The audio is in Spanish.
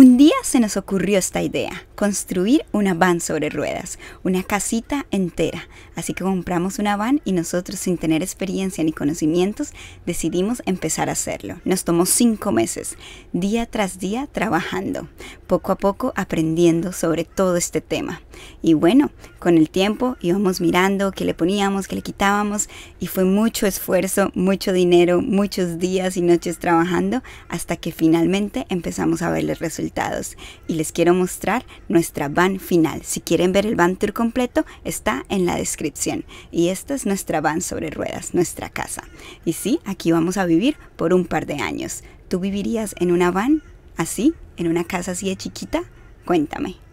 Un día se nos ocurrió esta idea, construir una van sobre ruedas, una casita entera. Así que compramos una van y nosotros sin tener experiencia ni conocimientos decidimos empezar a hacerlo. Nos tomó cinco meses, día tras día trabajando poco a poco aprendiendo sobre todo este tema. Y bueno, con el tiempo íbamos mirando qué le poníamos, qué le quitábamos y fue mucho esfuerzo, mucho dinero, muchos días y noches trabajando hasta que finalmente empezamos a ver los resultados. Y les quiero mostrar nuestra van final. Si quieren ver el van tour completo está en la descripción. Y esta es nuestra van sobre ruedas, nuestra casa. Y sí, aquí vamos a vivir por un par de años. ¿Tú vivirías en una van así? en una casa así de chiquita? Cuéntame.